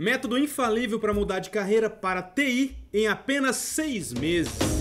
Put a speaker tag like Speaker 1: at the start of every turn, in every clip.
Speaker 1: Método infalível para mudar de carreira para TI em apenas seis meses.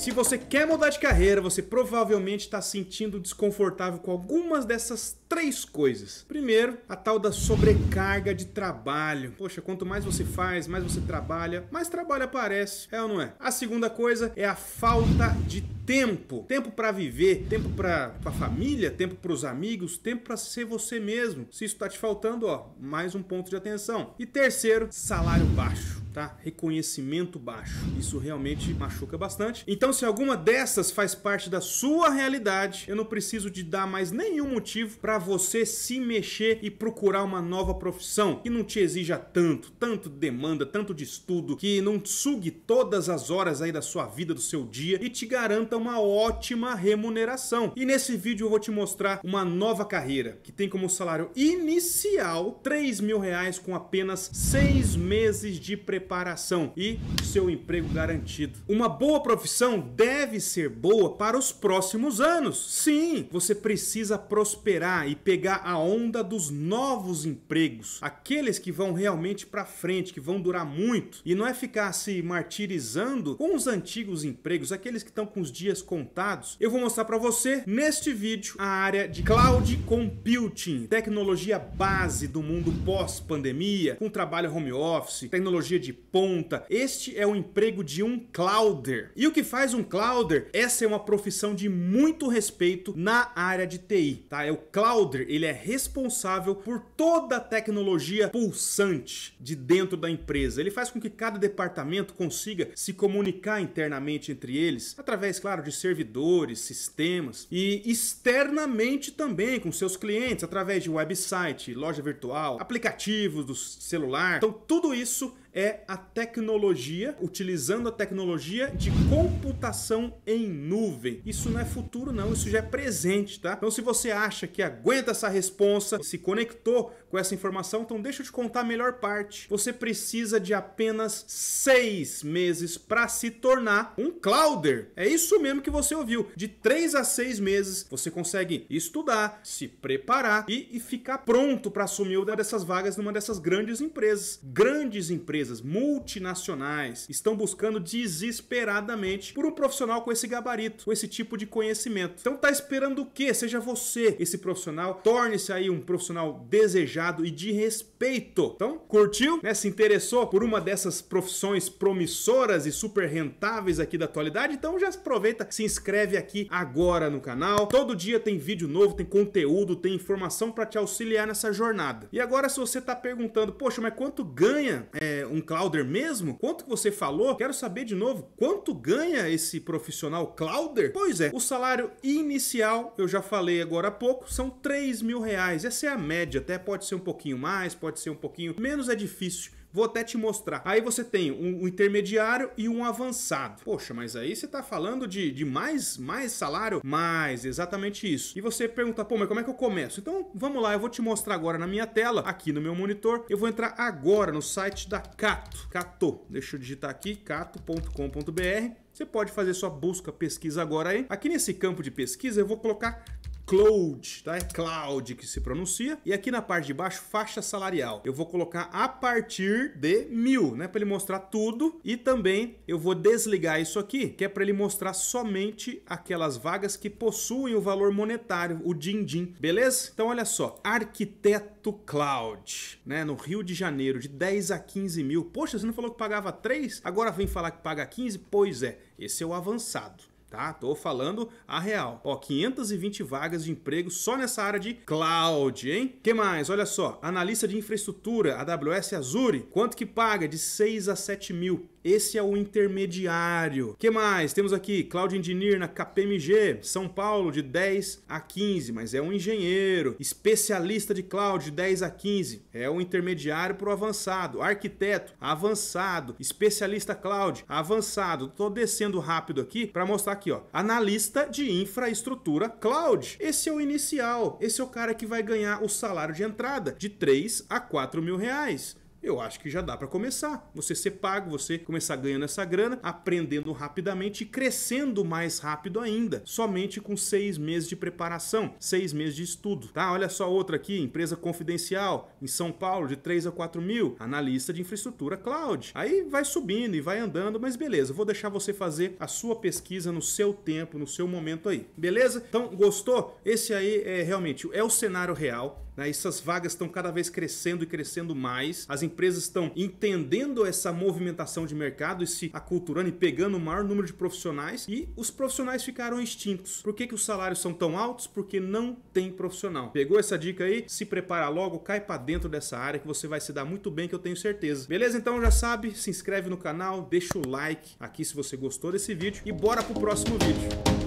Speaker 1: Se você quer mudar de carreira, você provavelmente está sentindo desconfortável com algumas dessas três coisas. Primeiro, a tal da sobrecarga de trabalho. Poxa, quanto mais você faz, mais você trabalha, mais trabalho aparece, é ou não é? A segunda coisa é a falta de tempo, tempo para viver, tempo para a família, tempo para os amigos, tempo para ser você mesmo. Se isso está te faltando, ó, mais um ponto de atenção. E terceiro, salário baixo, tá? Reconhecimento baixo. Isso realmente machuca bastante. Então então, se alguma dessas faz parte da sua realidade, eu não preciso de dar mais nenhum motivo para você se mexer e procurar uma nova profissão que não te exija tanto, tanto demanda, tanto de estudo, que não sugue todas as horas aí da sua vida, do seu dia e te garanta uma ótima remuneração. E nesse vídeo eu vou te mostrar uma nova carreira que tem como salário inicial 3 mil reais com apenas seis meses de preparação e seu emprego garantido. Uma boa profissão deve ser boa para os próximos anos. Sim, você precisa prosperar e pegar a onda dos novos empregos, aqueles que vão realmente para frente, que vão durar muito, e não é ficar se martirizando com os antigos empregos, aqueles que estão com os dias contados. Eu vou mostrar para você neste vídeo a área de cloud computing, tecnologia base do mundo pós-pandemia, com trabalho home office, tecnologia de ponta. Este é o emprego de um clouder. E o que faz mas um clouder, essa é uma profissão de muito respeito na área de TI, tá? É o clouder, ele é responsável por toda a tecnologia pulsante de dentro da empresa. Ele faz com que cada departamento consiga se comunicar internamente entre eles, através, claro, de servidores, sistemas e externamente também com seus clientes, através de website, loja virtual, aplicativos do celular. Então, tudo isso é a tecnologia, utilizando a tecnologia de computação em nuvem. Isso não é futuro, não, isso já é presente, tá? Então, se você acha que aguenta essa resposta, se conectou com essa informação, então deixa eu te contar a melhor parte. Você precisa de apenas seis meses para se tornar um clouder. É isso mesmo que você ouviu. De três a seis meses você consegue estudar, se preparar e, e ficar pronto para assumir uma dessas vagas numa dessas grandes empresas. Grandes empresas empresas multinacionais estão buscando desesperadamente por um profissional com esse gabarito, com esse tipo de conhecimento. Então tá esperando o quê? Seja você esse profissional, torne-se aí um profissional desejado e de respeito. Então, curtiu? Né? Se interessou por uma dessas profissões promissoras e super rentáveis aqui da atualidade? Então já aproveita, se inscreve aqui agora no canal. Todo dia tem vídeo novo, tem conteúdo, tem informação para te auxiliar nessa jornada. E agora se você está perguntando, poxa, mas quanto ganha é, um clouder mesmo? Quanto que você falou? Quero saber de novo, quanto ganha esse profissional clouder? Pois é, o salário inicial, eu já falei agora há pouco, são 3 mil reais. Essa é a média, até pode ser um pouquinho mais, pode ser um pouquinho menos, é difícil Vou até te mostrar. Aí você tem um, um intermediário e um avançado. Poxa, mas aí você está falando de, de mais, mais salário? Mais, exatamente isso. E você pergunta, pô, mas como é que eu começo? Então vamos lá, eu vou te mostrar agora na minha tela, aqui no meu monitor. Eu vou entrar agora no site da Cato. Cato, deixa eu digitar aqui, cato.com.br. Você pode fazer sua busca, pesquisa agora aí. Aqui nesse campo de pesquisa eu vou colocar cloud, tá? É cloud que se pronuncia. E aqui na parte de baixo, faixa salarial. Eu vou colocar a partir de mil, né? Para ele mostrar tudo. E também eu vou desligar isso aqui, que é para ele mostrar somente aquelas vagas que possuem o valor monetário, o din-din, beleza? Então olha só, arquiteto cloud, né? No Rio de Janeiro, de 10 a 15 mil. Poxa, você não falou que pagava 3? Agora vem falar que paga 15? Pois é, esse é o avançado tá? Tô falando a real. Ó, 520 vagas de emprego só nessa área de cloud, hein? Que mais? Olha só, analista de infraestrutura, AWS Azure, quanto que paga? De 6 a 7 mil. Esse é o intermediário. Que mais? Temos aqui Cloud Engineer na KPMG, São Paulo, de 10 a 15, mas é um engenheiro. Especialista de cloud, de 10 a 15, é o um intermediário para o avançado. Arquiteto, avançado. Especialista cloud, avançado. Tô descendo rápido aqui para mostrar aqui, ó, analista de infraestrutura cloud. Esse é o inicial, esse é o cara que vai ganhar o salário de entrada de 3 a 4 mil reais eu acho que já dá para começar. Você ser pago, você começar ganhando essa grana, aprendendo rapidamente e crescendo mais rápido ainda, somente com seis meses de preparação, seis meses de estudo. Tá? Olha só outra aqui, empresa confidencial em São Paulo, de 3 a 4 mil, analista de infraestrutura cloud. Aí vai subindo e vai andando, mas beleza, vou deixar você fazer a sua pesquisa no seu tempo, no seu momento aí. Beleza? Então, gostou? Esse aí é realmente é o cenário real né? Essas vagas estão cada vez crescendo e crescendo mais. As empresas estão entendendo essa movimentação de mercado e se aculturando e pegando o maior número de profissionais e os profissionais ficaram extintos. Por que, que os salários são tão altos? Porque não tem profissional. Pegou essa dica aí? Se prepara logo, cai para dentro dessa área que você vai se dar muito bem, que eu tenho certeza. Beleza? Então já sabe, se inscreve no canal, deixa o like aqui se você gostou desse vídeo e bora pro próximo vídeo.